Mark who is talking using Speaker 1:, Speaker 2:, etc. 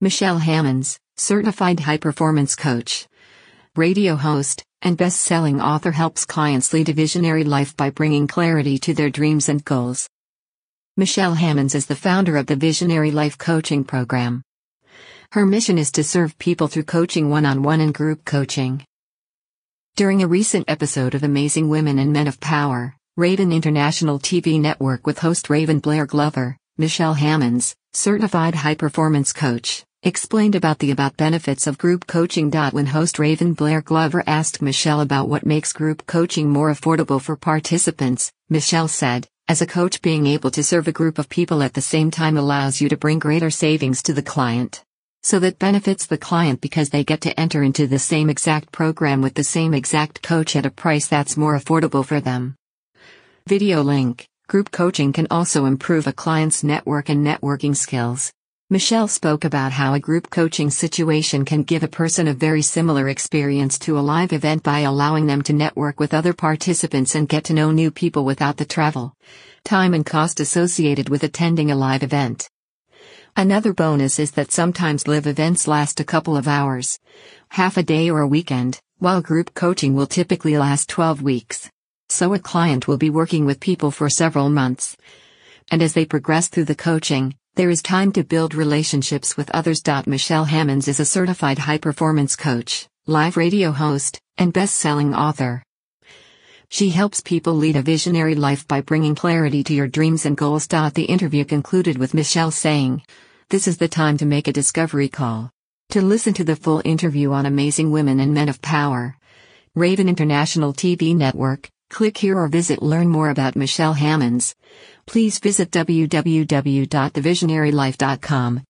Speaker 1: Michelle Hammonds, certified high performance coach, radio host, and best selling author, helps clients lead a visionary life by bringing clarity to their dreams and goals. Michelle Hammonds is the founder of the Visionary Life Coaching Program. Her mission is to serve people through coaching one on one and group coaching. During a recent episode of Amazing Women and Men of Power, Raven International TV Network with host Raven Blair Glover, Michelle Hammonds, certified high performance coach, explained about the about benefits of group coaching. When host Raven Blair Glover asked Michelle about what makes group coaching more affordable for participants, Michelle said, As a coach, being able to serve a group of people at the same time allows you to bring greater savings to the client. So that benefits the client because they get to enter into the same exact program with the same exact coach at a price that's more affordable for them. Video link Group coaching can also improve a client's network and networking skills. Michelle spoke about how a group coaching situation can give a person a very similar experience to a live event by allowing them to network with other participants and get to know new people without the travel, time, and cost associated with attending a live event. Another bonus is that sometimes live events last a couple of hours, half a day or a weekend, while group coaching will typically last 12 weeks. So a client will be working with people for several months. And as they progress through the coaching, there is time to build relationships with others. Michelle Hammonds is a certified high performance coach, live radio host, and best selling author. She helps people lead a visionary life by bringing clarity to your dreams and goals. The interview concluded with Michelle saying, This is the time to make a discovery call. To listen to the full interview on amazing women and men of power, Raven International TV Network, Click here or visit learn more about Michelle Hammonds. Please visit www.thevisionarylife.com.